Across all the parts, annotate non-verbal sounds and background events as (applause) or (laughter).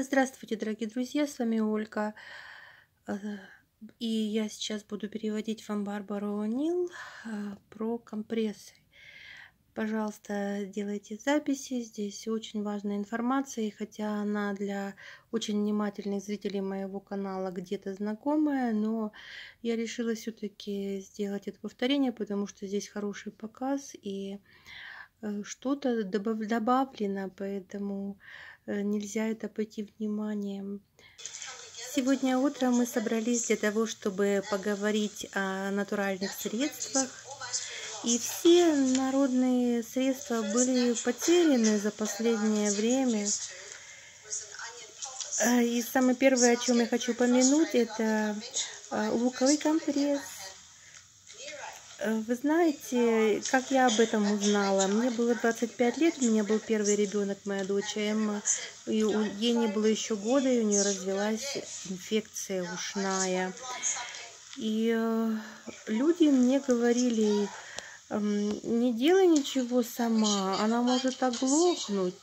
Здравствуйте, дорогие друзья, с вами Ольга. Э, и я сейчас буду переводить вам Барбару Нил э, про компрессы. Пожалуйста, делайте записи, здесь очень важная информация, и хотя она для очень внимательных зрителей моего канала где-то знакомая, но я решила все-таки сделать это повторение, потому что здесь хороший показ и э, что-то добавлено, поэтому Э, нельзя это обойти вниманием. Сегодня утром мы собрались для того, чтобы поговорить о натуральных средствах. И все народные средства были потеряны за последнее время. Э, и самое первое, о чем я хочу помянуть, это э, луковый компресс, Э, вы знаете, как я об этом узнала? Мне было 25 лет, у меня был первый ребенок, моя дочь Эмма. И у, ей не было еще года, и у нее развилась инфекция ушная. И э, люди мне говорили, э, не делай ничего сама, она может оглохнуть.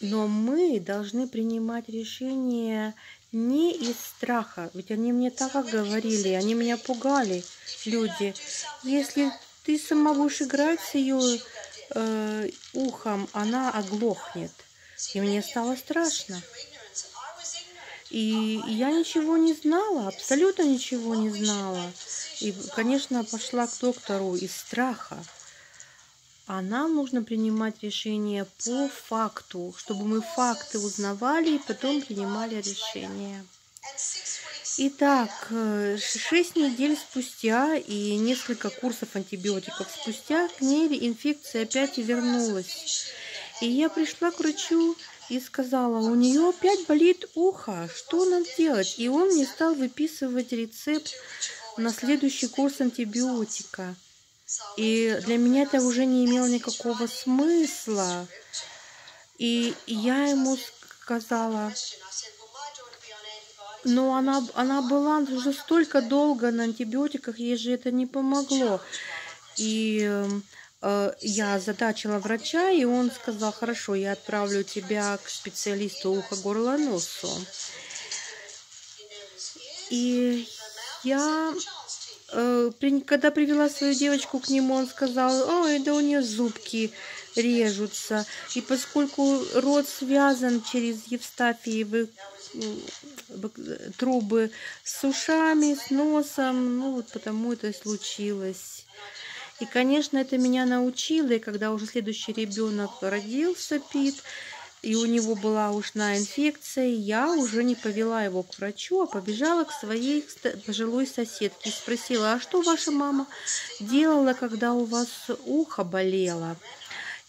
Но мы должны принимать решение не из страха, ведь они мне так говорили, они меня пугали, люди. Если ты сама будешь играть с ее э, ухом, она оглохнет. И мне стало страшно. И я ничего не знала, абсолютно ничего не знала. И, конечно, пошла к доктору из страха а нам нужно принимать решение по факту, чтобы мы факты узнавали и потом принимали решение. Итак, 6 э, недель спустя и несколько курсов антибиотиков спустя к ней инфекция опять вернулась. И я пришла к врачу и сказала, у нее опять болит ухо, что нам делать? И он мне стал выписывать рецепт на следующий курс антибиотика. И для меня это уже не имело никакого смысла. И я ему сказала, но «Ну, она, она была уже столько долго на антибиотиках, ей же это не помогло. И э, я задачила врача, и он сказал, хорошо, я отправлю тебя к специалисту уха горло носу. И я Э, когда привела свою девочку к нему, он сказал, ой, да у нее зубки режутся. И поскольку рот связан через Евстафиевы трубы с ушами, с носом, ну вот потому это и случилось. И, конечно, это меня научило, и когда уже следующий ребенок родился, Пит, и у него была ушная инфекция, я уже не повела его к врачу, а побежала к своей пожилой соседке и спросила, а что ваша мама делала, когда у вас ухо болело?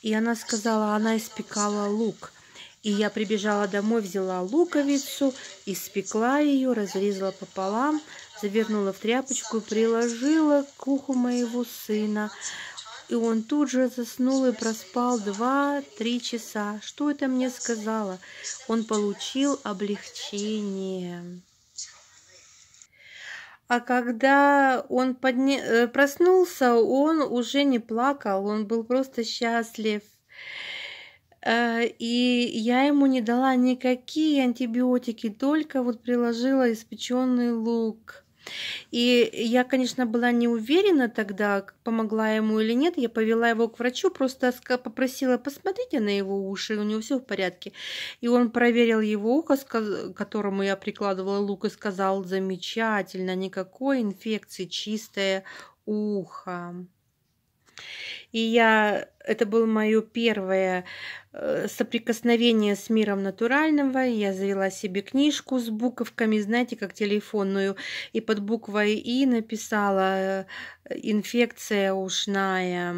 И она сказала, она испекала лук. И я прибежала домой, взяла луковицу, испекла ее, разрезала пополам, завернула в тряпочку и приложила к уху моего сына и он тут же заснул и проспал два-три часа. Что это мне сказала? Он получил облегчение. А когда он подня... Э, проснулся, он уже не плакал, он был просто счастлив. Э, и я ему не дала никакие антибиотики, только вот приложила испеченный лук. И я, конечно, была не уверена тогда, помогла ему или нет. Я повела его к врачу, просто попросила, посмотрите на его уши, у него все в порядке. И он проверил его ухо, к которому я прикладывала лук, и сказал, замечательно, никакой инфекции, чистое ухо. И я, это было мое первое э, соприкосновение с миром натурального. Я завела себе книжку с буковками, знаете, как телефонную, и под буквой «И» написала э, «Инфекция ушная».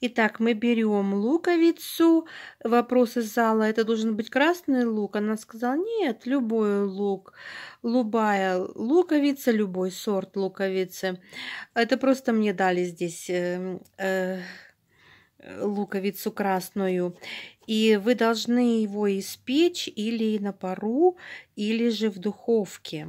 Итак, мы берем луковицу. Вопрос из зала, это должен быть красный лук? Она сказала, нет, любой лук, любая луковица, любой сорт луковицы. Это просто мне дали здесь... Э, э, луковицу красную. И вы должны его испечь или на пару, или же в духовке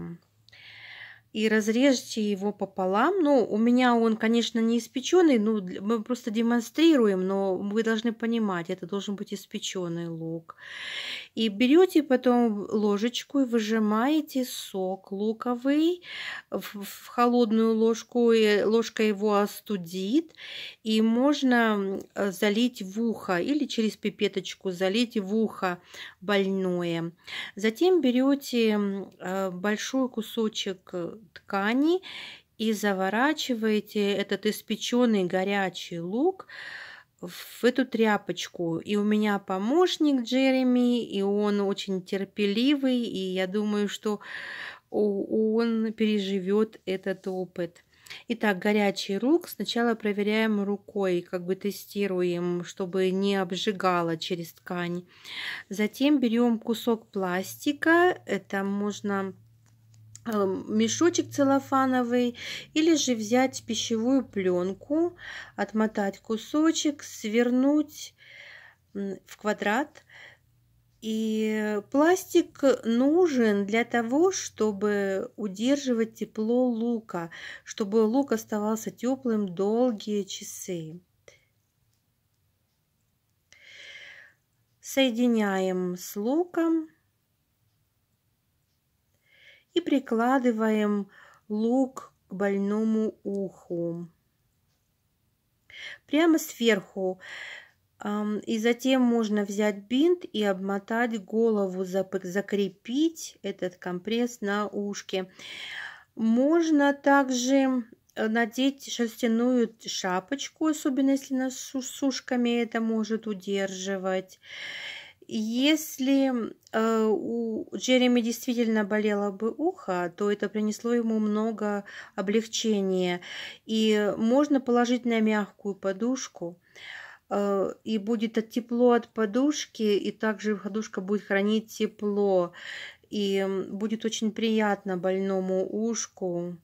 и разрежьте его пополам. Ну, у меня он, конечно, не испеченный, ну, мы просто демонстрируем, но вы должны понимать, это должен быть испеченный лук. И берете потом ложечку и выжимаете сок луковый в, в холодную ложку, и ложка его остудит, и можно э, залить в ухо или через пипеточку залить в ухо больное. Затем берете э, большой кусочек э, ткани и заворачиваете этот испеченный горячий лук в эту тряпочку. И у меня помощник Джереми, и он очень терпеливый, и я думаю, что он переживет этот опыт. Итак, горячий лук сначала проверяем рукой, как бы тестируем, чтобы не обжигало через ткань. Затем берем кусок пластика, это можно мешочек целлофановый или же взять пищевую пленку, отмотать кусочек, свернуть в квадрат. И пластик нужен для того, чтобы удерживать тепло лука, чтобы лук оставался теплым долгие часы. Соединяем с луком и прикладываем лук к больному уху. Прямо сверху. И затем можно взять бинт и обмотать голову, закрепить этот компресс на ушке. Можно также э, надеть шерстяную шапочку, особенно если с ушками это может удерживать если э, у Джереми действительно болело бы ухо, то это принесло ему много облегчения. И можно положить на мягкую подушку, э, и будет от тепло от подушки, и также подушка будет хранить тепло. И будет очень приятно больному ушку.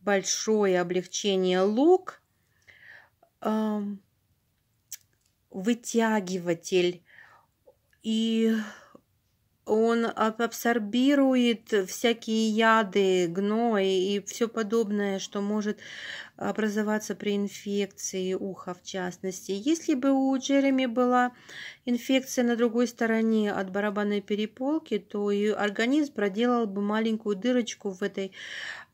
Большое облегчение. Лук э, вытягиватель и он абсорбирует всякие яды, гной и все подобное, что может образоваться при инфекции уха в частности. Если бы у Джереми была инфекция на другой стороне от барабанной переполки, то и организм проделал бы маленькую дырочку в этой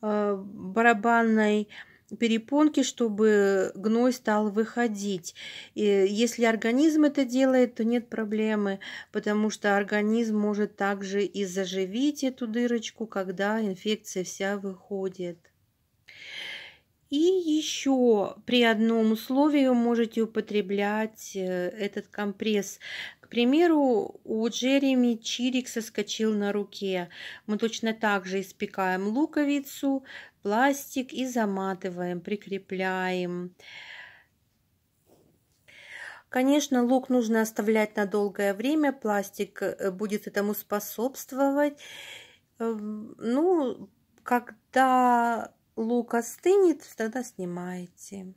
э, барабанной перепонки, чтобы гной стал выходить. И если организм это делает, то нет проблемы, потому что организм может также и заживить эту дырочку, когда инфекция вся выходит. И еще при одном условии вы можете употреблять э, этот компресс. К примеру, у Джереми чирик соскочил на руке. Мы точно так же испекаем луковицу, пластик и заматываем, прикрепляем. Конечно, лук нужно оставлять на долгое время, пластик э, будет этому способствовать. Эм, ну, когда лук остынет, тогда снимаете.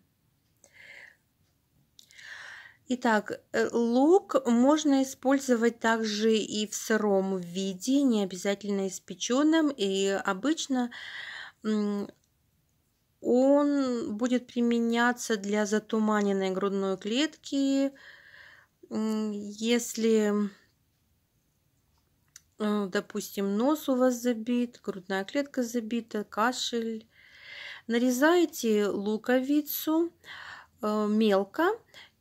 Итак, э, лук можно использовать также и в сыром виде, не обязательно испеченным, и обычно он будет применяться для затуманенной грудной клетки, если, э, допустим, нос у вас забит, грудная клетка забита, кашель. Нарезаете луковицу э, мелко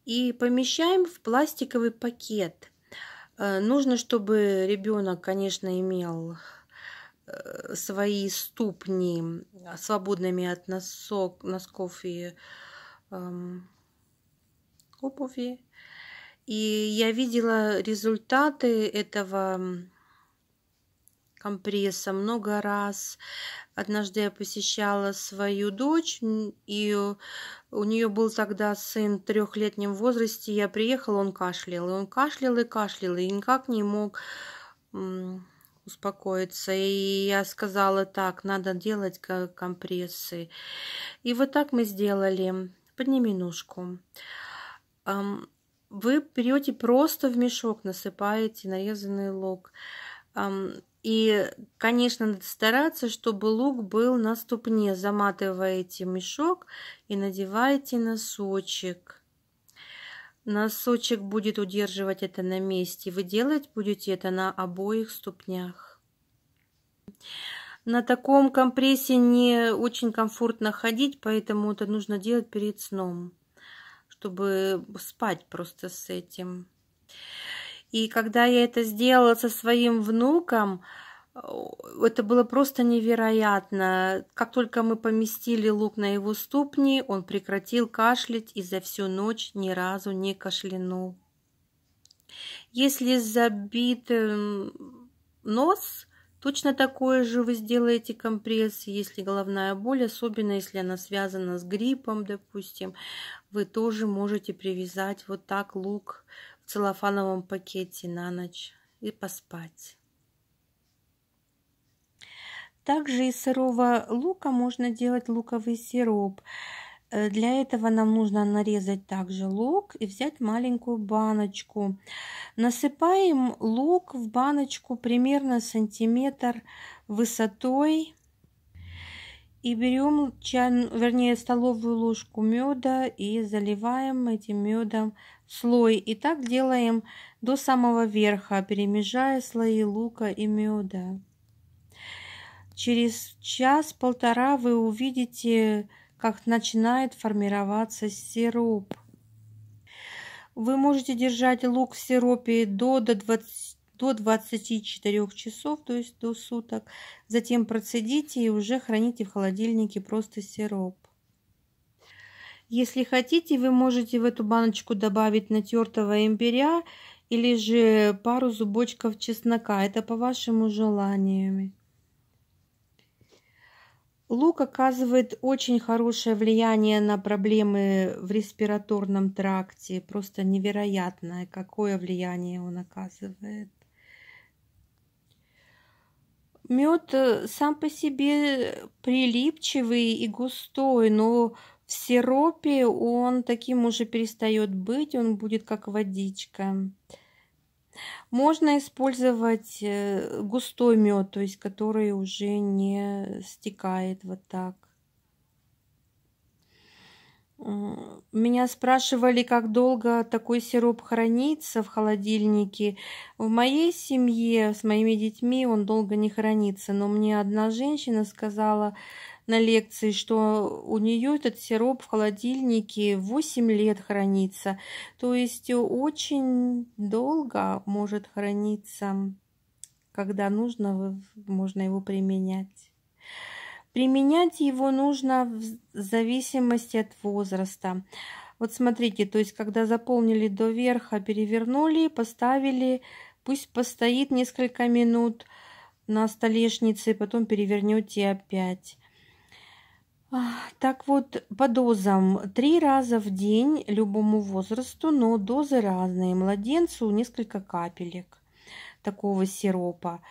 и помещаем в пластиковый пакет. Э, нужно, чтобы ребенок, конечно, имел Э, свои ступни а, свободными от носок, носков и эм, обуви. И я видела результаты этого компресса много раз. Однажды я посещала свою дочь, и у нее был тогда сын в трехлетнем возрасте. Я приехала, он кашлял, и он кашлял и кашлял, и никак не мог успокоиться. И я сказала, так, надо делать компрессы. И вот так мы сделали. Подними ножку. Вы берете просто в мешок, насыпаете нарезанный лук. И, конечно, надо стараться, чтобы лук был на ступне. Заматываете мешок и надеваете носочек Носочек будет удерживать это на месте. Вы делать будете это на обоих ступнях. На таком компрессе не очень комфортно ходить, поэтому это нужно делать перед сном, чтобы спать просто с этим. И когда я это сделала со своим внуком, это было просто невероятно. Как только мы поместили лук на его ступни, он прекратил кашлять и за всю ночь ни разу не кашлянул. Если забит эм, нос, точно такое же вы сделаете компресс, если головная боль, особенно если она связана с гриппом, допустим, вы тоже можете привязать вот так лук в целлофановом пакете на ночь и поспать. Также из сырого лука можно делать луковый сироп. Э, для этого нам нужно нарезать также лук и взять маленькую баночку. Насыпаем лук в баночку примерно сантиметр высотой. И берем чайную, вернее, столовую ложку меда и заливаем этим медом слой. И так делаем до самого верха, перемежая слои лука и меда. Через час-полтора вы увидите, как начинает формироваться сироп. Вы можете держать лук в сиропе до, до, 20, до 24 часов, то есть до суток. Затем процедите и уже храните в холодильнике просто сироп. Если хотите, вы можете в эту баночку добавить натертого имбиря или же пару зубочков чеснока. Это по вашему желанию. Лук оказывает очень хорошее влияние на проблемы в респираторном тракте. Просто невероятное, какое влияние он оказывает. Мед э, сам по себе прилипчивый и густой, но в сиропе он таким уже перестает быть, он будет как водичка. Можно использовать э, густой мед, то есть который уже не стекает вот так. Меня спрашивали, как долго такой сироп хранится в холодильнике. В моей семье с моими детьми он долго не хранится, но мне одна женщина сказала, на лекции, что у нее этот сироп в холодильнике 8 лет хранится. То есть очень долго может храниться, когда нужно, можно его применять. Применять его нужно в зависимости от возраста. Вот смотрите, то есть когда заполнили до верха, перевернули, поставили, пусть постоит несколько минут на столешнице, потом перевернете опять. Так вот, по дозам три раза в день любому возрасту, но дозы разные. Младенцу несколько капелек такого сиропа.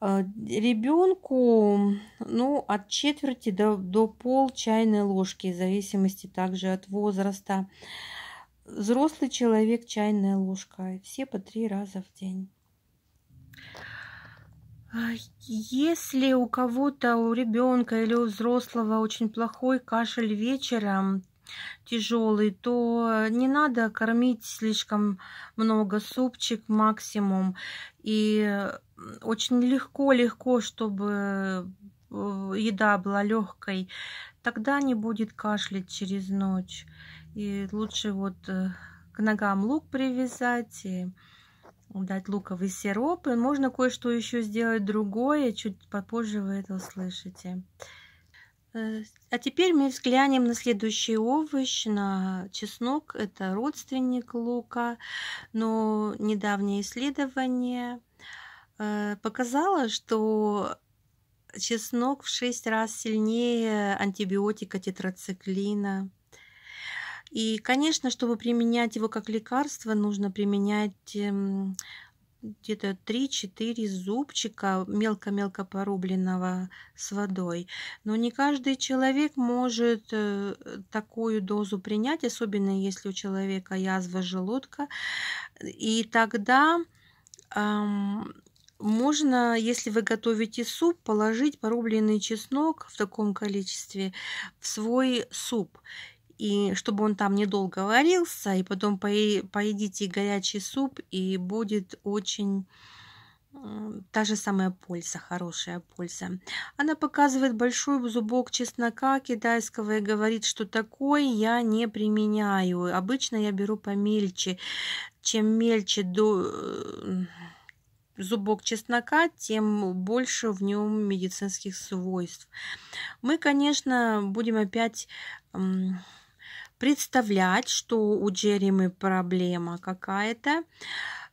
Э, Ребенку ну, от четверти до, до пол чайной ложки, в зависимости также от возраста. Взрослый человек чайная ложка, все по три раза в день. А если у кого-то, у ребенка или у взрослого очень плохой кашель вечером, тяжелый, то не надо кормить слишком много, супчик максимум. И э, очень легко-легко, чтобы э, еда была легкой, тогда не будет кашлять через ночь. И лучше вот э, к ногам лук привязать и дать луковый сироп. И можно кое-что еще сделать другое. Чуть попозже вы это услышите. Э, а теперь мы взглянем на следующий овощ, на чеснок. Это родственник лука, но недавнее исследование э, показало, что чеснок в 6 раз сильнее антибиотика тетрациклина. И, конечно, чтобы применять его как лекарство, нужно применять эм, где-то 3-4 зубчика мелко-мелко порубленного с водой. Но не каждый человек может э, такую дозу принять, особенно если у человека язва желудка. И тогда эм, можно, если вы готовите суп, положить порубленный чеснок в таком количестве в свой суп и чтобы он там недолго варился, и потом поедите горячий суп, и будет очень та же самая польза, хорошая польза. Она показывает большой зубок чеснока китайского и говорит, что такой я не применяю. Обычно я беру помельче. Чем мельче до э, зубок чеснока, тем больше в нем медицинских свойств. Мы, конечно, будем опять представлять, что у Джереми проблема какая-то.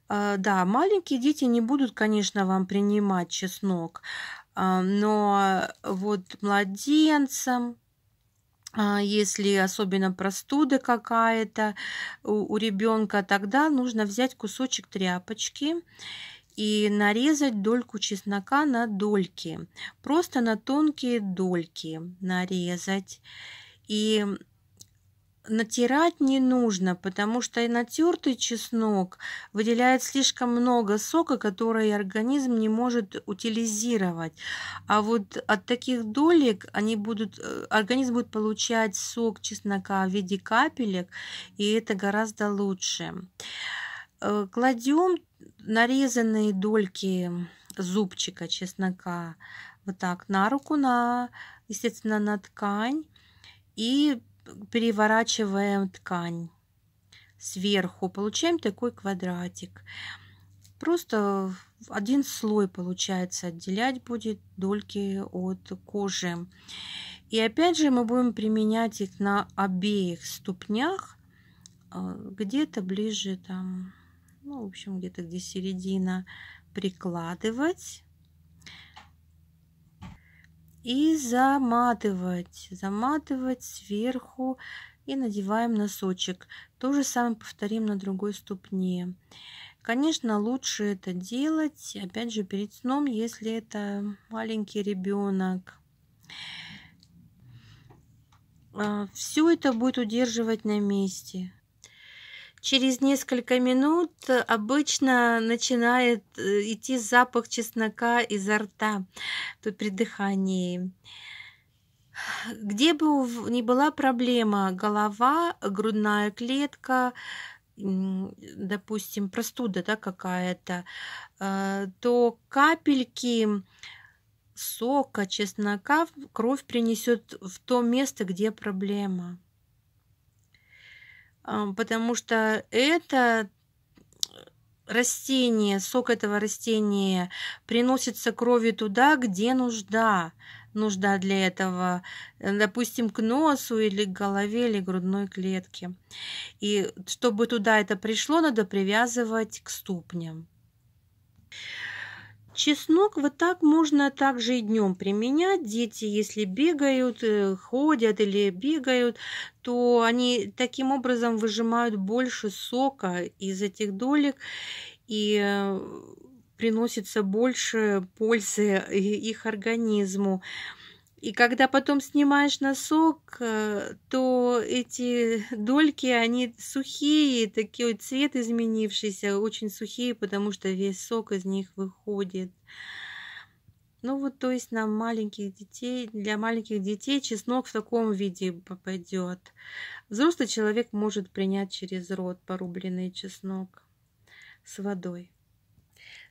Э, да, маленькие дети не будут, конечно, вам принимать чеснок, э, но вот младенцам, э, если особенно простуда какая-то у, ребенка, тогда нужно взять кусочек тряпочки и нарезать дольку чеснока на дольки, просто на тонкие дольки нарезать. И натирать не нужно, потому что и натертый чеснок выделяет слишком много сока, который организм не может утилизировать. А вот от таких долек они будут, э, организм будет получать сок чеснока в виде капелек, и это гораздо лучше. Э, Кладем нарезанные дольки зубчика чеснока вот так на руку, на, естественно, на ткань и переворачиваем ткань сверху, получаем такой квадратик. Просто один слой получается отделять будет дольки от кожи. И опять же мы будем применять их на обеих ступнях, э, где-то ближе там, ну, в общем, где-то где середина прикладывать и заматывать, заматывать сверху и надеваем носочек. То же самое повторим на другой ступне. Конечно, лучше это делать, опять же, перед сном, если это маленький ребенок. А, Все это будет удерживать на месте. Через несколько минут обычно начинает э, идти запах чеснока изо рта при дыхании. Где бы ни была проблема, голова, грудная клетка, допустим, простуда да, какая-то, э, то капельки сока, чеснока кровь принесет в то место, где проблема. А, потому что это растение, сок этого растения приносится крови туда, где нужда. Нужда для этого, э, допустим, к носу или к голове или к грудной клетке. И чтобы туда это пришло, надо привязывать к ступням. Чеснок вот так можно также и днем применять. Дети, если бегают, э, ходят или бегают, то они таким образом выжимают больше сока из этих долек и э, приносится больше пользы их организму. И когда потом снимаешь носок, э, то эти дольки, они сухие, такие цвет изменившийся, очень сухие, потому что весь сок из них выходит. Ну вот, то есть на маленьких детей, для маленьких детей чеснок в таком виде попадет. Взрослый человек может принять через рот порубленный чеснок с водой.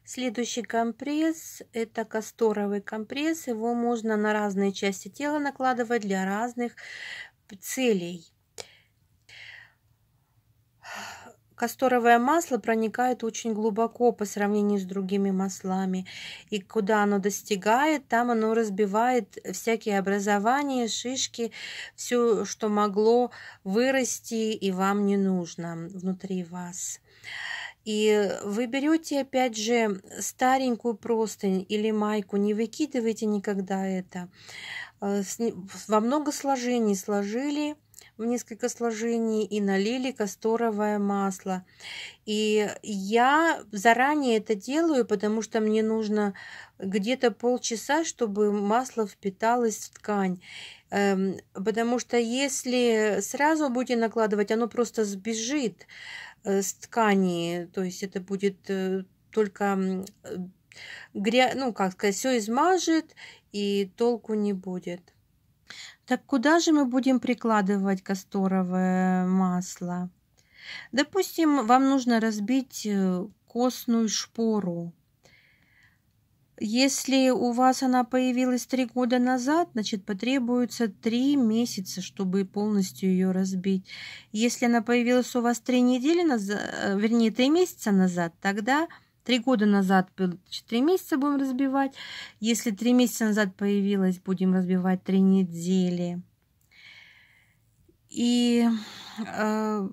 Следующий компресс – это касторовый компресс. Его можно на разные части тела накладывать для разных целей. Касторовое масло проникает очень глубоко по сравнению с другими маслами. И куда оно достигает, там оно разбивает всякие образования, шишки, все, что могло вырасти и вам не нужно внутри вас. И вы берете, опять же, старенькую простынь или майку, не выкидывайте никогда это. Э, во много сложений сложили – в несколько сложений и налили касторовое масло. И я заранее это делаю, потому что мне нужно где-то полчаса, чтобы масло впиталось в ткань. Эм, потому что если сразу будете накладывать, оно просто сбежит э, с ткани, то есть это будет э, только э, грязь ну как сказать, все измажет и толку не будет. Так куда же мы будем прикладывать касторовое масло? Допустим, вам нужно разбить э, костную шпору. Если у вас она появилась три года назад, значит потребуется три месяца, чтобы полностью ее разбить. Если она появилась у вас три недели назад, э, вернее три месяца назад, тогда Три года назад был 4 месяца, будем разбивать. Если три месяца назад появилась, будем разбивать три недели. И э,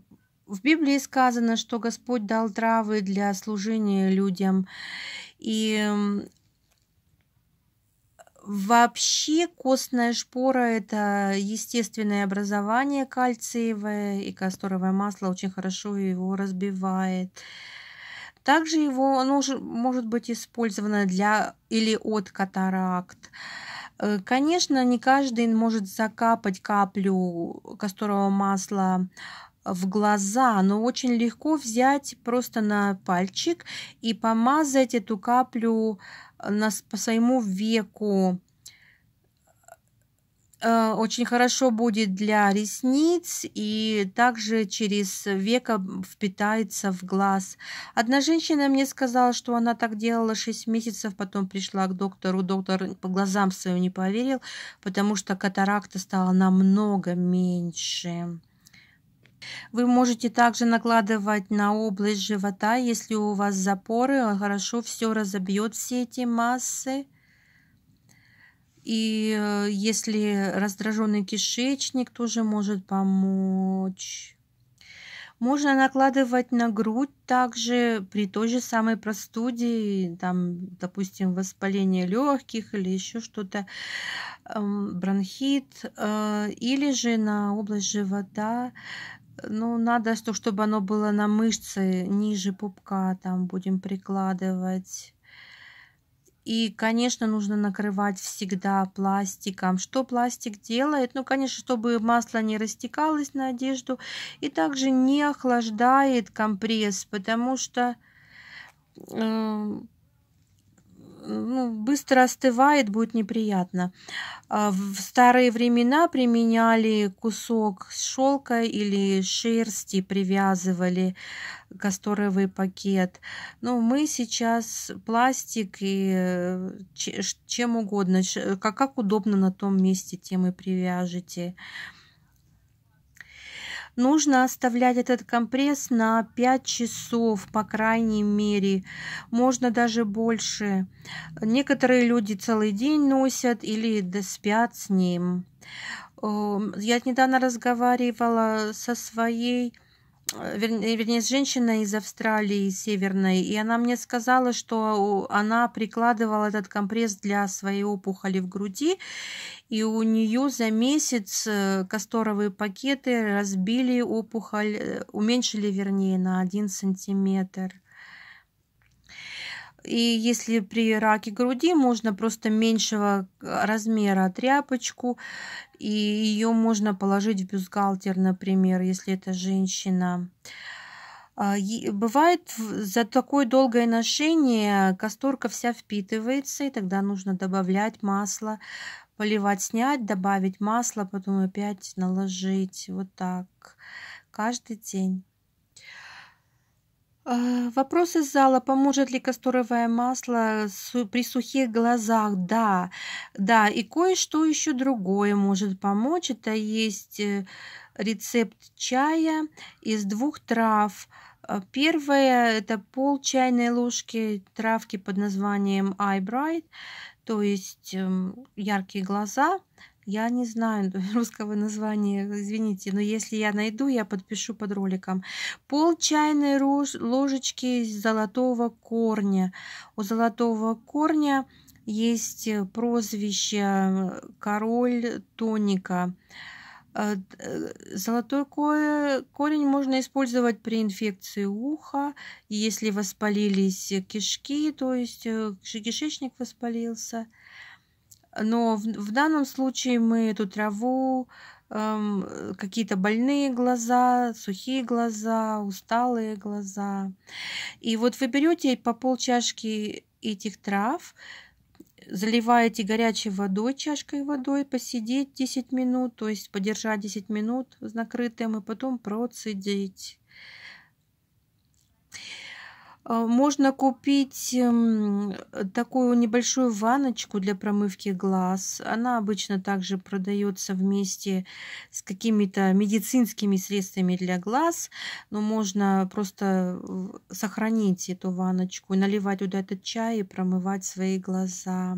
в Библии сказано, что Господь дал травы для служения людям. И Вообще костная шпора – это естественное образование кальциевое, и касторовое масло очень хорошо его разбивает. Э, также его оно уже может быть использовано для или от катаракт. Э, конечно, не каждый может закапать каплю касторового масла в глаза, но очень легко взять просто на пальчик и помазать эту каплю э, на, по своему веку Э, очень хорошо будет для ресниц и также через века впитается в глаз. Одна женщина мне сказала, что она так делала 6 месяцев, потом пришла к доктору, доктор по глазам своим не поверил, потому что катаракта стала намного меньше. Вы можете также накладывать на область живота, если у вас запоры, он а хорошо все разобьет, все эти массы. И э, если раздраженный кишечник тоже может помочь. Можно накладывать на грудь также при той же самой простуде, там, допустим, воспаление легких или еще что-то, эм, бронхит, э, или же на область живота. Ну, надо, чтобы оно было на мышце ниже пупка, там будем прикладывать. И, конечно, нужно накрывать всегда пластиком. Что пластик делает? Ну, конечно, чтобы масло не растекалось на одежду. И также не охлаждает компресс, потому что э, ну, быстро остывает, будет неприятно. А в старые времена применяли кусок шелка или шерсти, привязывали касторовый пакет. Но ну, мы сейчас пластик и э, чем угодно, как, как удобно на том месте, тем и привяжете. Нужно оставлять этот компресс на 5 часов, по крайней мере. Можно даже больше. Некоторые люди целый день носят или спят с ним. Эм, я недавно разговаривала со своей Э, вернее, э, вернее, с женщиной из Австралии Северной, и она мне сказала, что она прикладывала этот компресс для своей опухоли в груди, и у нее за месяц э, касторовые пакеты разбили опухоль, уменьшили, вернее, на один сантиметр. И если при раке груди можно просто меньшего э, размера тряпочку, и ее можно положить в бюстгальтер, например, если это женщина. А, бывает за такое долгое ношение касторка вся впитывается, и тогда нужно добавлять масло, поливать, снять, добавить масло, потом опять наложить. Вот так каждый день. Э, вопрос из зала. Поможет ли касторовое масло при сухих глазах? Да, да. И кое-что еще другое может помочь. Это есть э, рецепт чая из двух трав. Э, первое – это пол чайной ложки травки под названием Eye Bright, то есть эм, яркие глаза – я не знаю (laughs) ну, русского названия, извините, но если я найду, я подпишу под роликом. Пол чайной ложечки золотого корня. У золотого корня есть э, прозвище э, король тоника. Э, золотой корень можно использовать при инфекции уха, если воспалились кишки, то есть кишечник воспалился – но в, в данном случае мы эту траву, эм, э, какие-то больные глаза, сухие глаза, усталые глаза. И вот вы берете по пол чашки этих трав, заливаете горячей водой, чашкой водой, посидеть 10 минут, то есть подержать 10 минут с накрытым и потом процедить. А, можно купить эм, такую небольшую ваночку для промывки глаз. Она обычно также продается вместе с какими-то медицинскими средствами для глаз. Но можно просто э, сохранить эту ваночку, наливать туда этот чай и промывать свои глаза.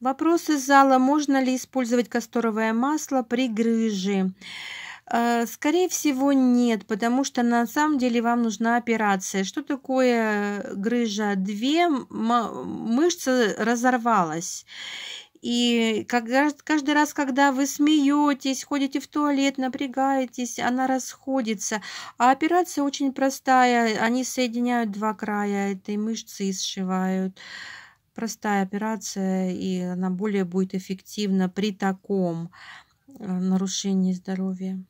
Вопрос из зала. Можно ли использовать касторовое масло при грыже? Э, скорее всего, нет, потому что на самом деле вам нужна операция. Что такое э, грыжа Две мышцы разорвалась. И каждый раз, когда вы смеетесь, ходите в туалет, напрягаетесь, она расходится. А операция очень простая. Они соединяют два края этой мышцы и сшивают. Простая операция, и она более будет эффективна при таком э, нарушении здоровья.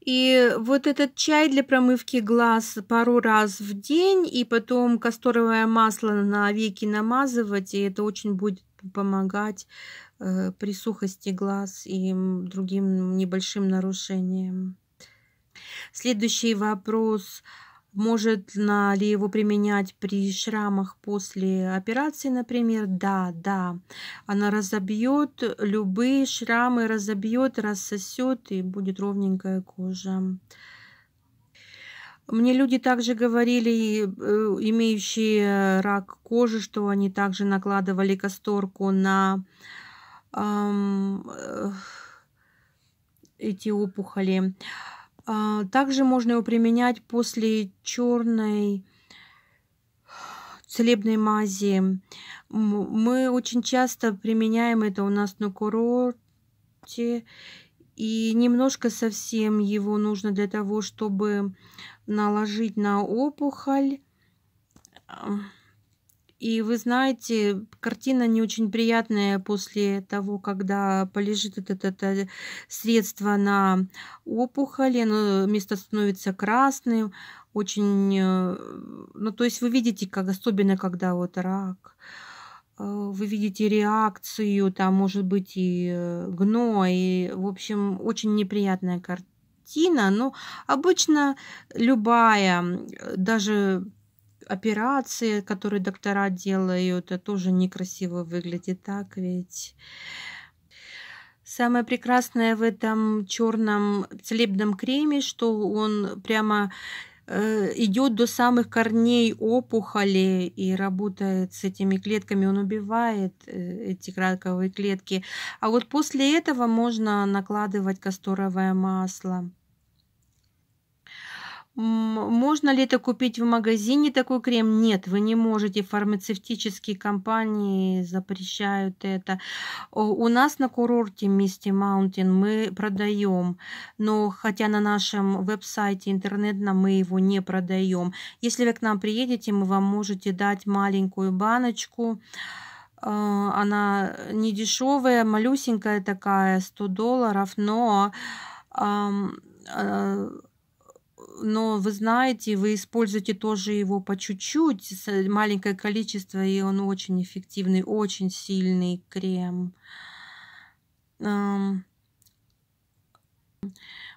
И вот этот чай для промывки глаз пару раз в день, и потом касторовое масло на веки намазывать, и это очень будет помогать э, при сухости глаз и другим небольшим нарушениям. Следующий вопрос можно ли его применять при шрамах после операции, например? Да, да. Она разобьет любые шрамы, разобьет, рассосет и будет ровненькая кожа. Мне люди также говорили, э, имеющие рак кожи, что они также накладывали касторку на эм, эти опухоли. А, также можно его применять после черной целебной мази. Мы очень часто применяем это у нас на курорте. И немножко совсем его нужно для того, чтобы наложить на опухоль. А, и вы знаете, картина не очень приятная после того, когда полежит это, это, средство на опухоли, оно место становится красным, очень... Э, ну, то есть вы видите, как, особенно когда вот рак, э, вы видите реакцию, там может быть и э, гной, и, в общем, очень неприятная картина. Но обычно любая, даже операции, которые доктора делают, это тоже некрасиво выглядит, так ведь. Самое прекрасное в этом черном целебном креме, что он прямо э, идет до самых корней опухоли и работает с этими клетками, он убивает э, эти раковые клетки. А вот после этого можно накладывать касторовое масло. Можно ли это купить в магазине такой крем? Нет, вы не можете. Фармацевтические компании запрещают это. У нас на курорте Misty Mountain мы продаем, но хотя на нашем веб-сайте интернетном мы его не продаем. Если вы к нам приедете, мы вам можете дать маленькую баночку э, она не дешевая, малюсенькая такая, 100 долларов, но э, но вы знаете, вы используете тоже его по чуть-чуть, э, маленькое количество, и он очень эффективный, очень сильный крем.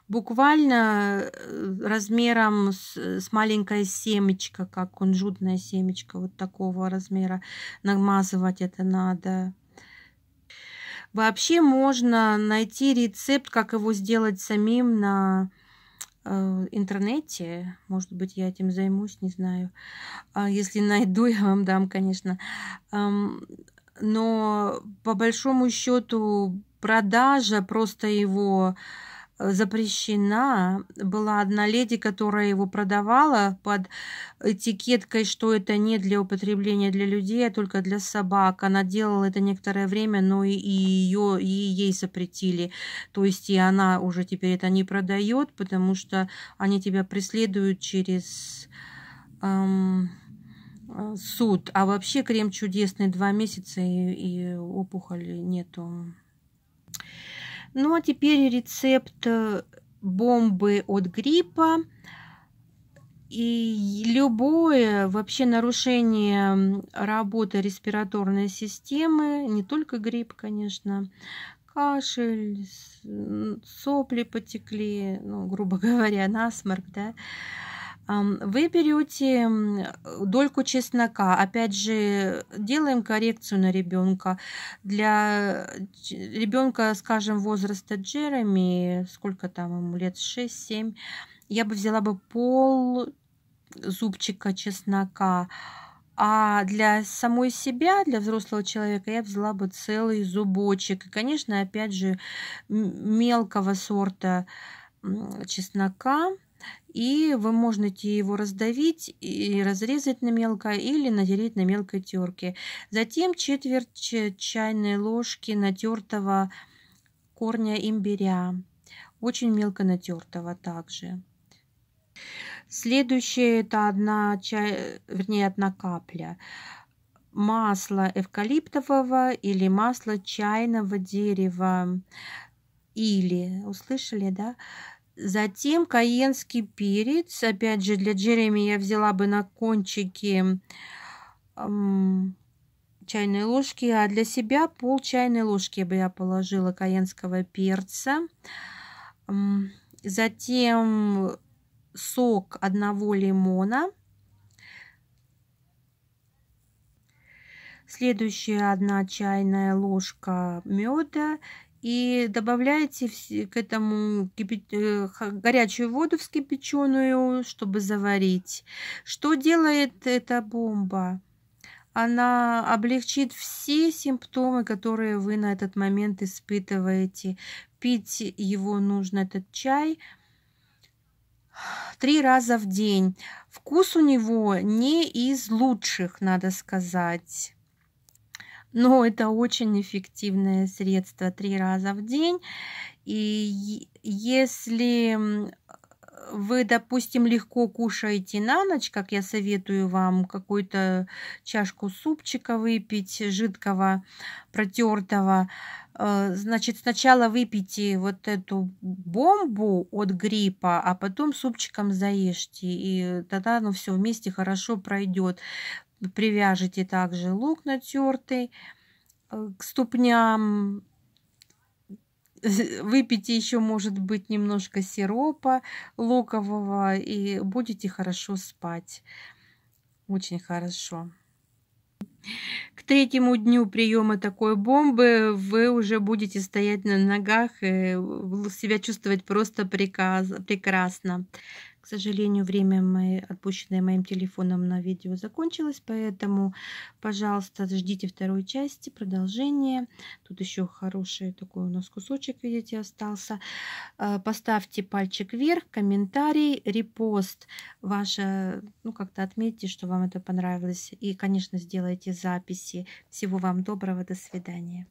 Буквально э, размером с, с маленькая семечка, как кунжутная семечка вот такого размера, намазывать это надо. Вообще можно найти рецепт, как его сделать самим на Э, интернете. Может быть, я этим займусь, не знаю. А если найду, (laughs) я вам дам, конечно. Но по большому счету продажа просто его запрещена. Была одна леди, которая его продавала под этикеткой, что это не для употребления для людей, а только для собак. Она делала это некоторое время, но и, ее, и ей запретили. То есть и она уже теперь это не продает, потому что они тебя преследуют через... Эм, суд. А вообще крем чудесный, два месяца и, и опухоли нету. Ну а теперь рецепт э, бомбы от гриппа. И любое вообще нарушение работы респираторной системы, не только грипп, конечно, кашель, сопли потекли, ну, грубо (laughs) говоря, насморк, да, вы берете дольку чеснока, опять же, делаем коррекцию на ребенка. Для ребенка, скажем, возраста Джереми, сколько там ему лет, 6-7, я бы взяла бы пол зубчика чеснока. А для самой себя, для взрослого человека, я взяла бы целый зубочек. И, конечно, опять же, мелкого сорта чеснока – и вы можете его раздавить и разрезать на мелко или натереть на мелкой терке. Затем четверть чайной ложки натертого корня имбиря, очень мелко натертого также. Следующее это одна чай, вернее одна капля масла эвкалиптового или масла чайного дерева или услышали, да? Затем каенский перец. Опять же, для Джереми я взяла бы на кончике эм, чайной ложки, а для себя пол чайной ложки бы я положила каенского перца. Эм, затем сок одного лимона. Следующая одна чайная ложка меда и добавляете к этому э, горячую воду вскипяченую, чтобы заварить. Что делает эта бомба? Она облегчит все симптомы, которые вы на этот момент испытываете. Пить его нужно, этот чай, три раза в день. Вкус у него не из лучших, надо сказать но это очень эффективное средство три раза в день. И если вы, допустим, легко кушаете на ночь, как я советую вам, какую-то чашку супчика выпить, жидкого, протертого, э, значит, сначала выпейте вот эту бомбу от гриппа, а потом супчиком заешьте, и тогда оно все вместе хорошо пройдет. Привяжите также лук натертый э, к ступням. (laughs) Выпейте еще, может быть, немножко сиропа лукового и будете хорошо спать. Очень хорошо. К третьему дню приема такой бомбы вы уже будете стоять на ногах и себя чувствовать просто приказ, прекрасно. К сожалению, время, мое, отпущенное моим телефоном на видео, закончилось, поэтому, пожалуйста, ждите второй части, продолжение. Тут еще хороший такой у нас кусочек, видите, остался. Э, поставьте пальчик вверх, комментарий, репост. Ваше, ну, как-то отметьте, что вам это понравилось. И, конечно, сделайте записи. Всего вам доброго, до свидания.